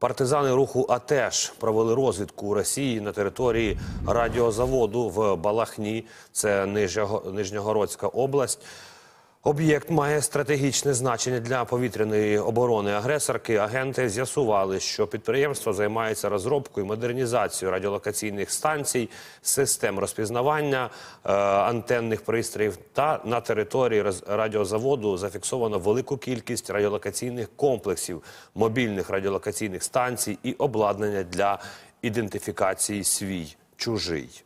Партизани руху АТЕШ провели розвідку Росії на території радіозаводу в Балахні, це Нижньогородська область. Об'єкт має стратегічне значення для повітряної оборони агресорки. Агенти з'ясували, що підприємство займається розробкою і модернізацією радіолокаційних станцій, систем розпізнавання е, антенних пристроїв. Та на території радіозаводу зафіксовано велику кількість радіолокаційних комплексів, мобільних радіолокаційних станцій і обладнання для ідентифікації свій чужий.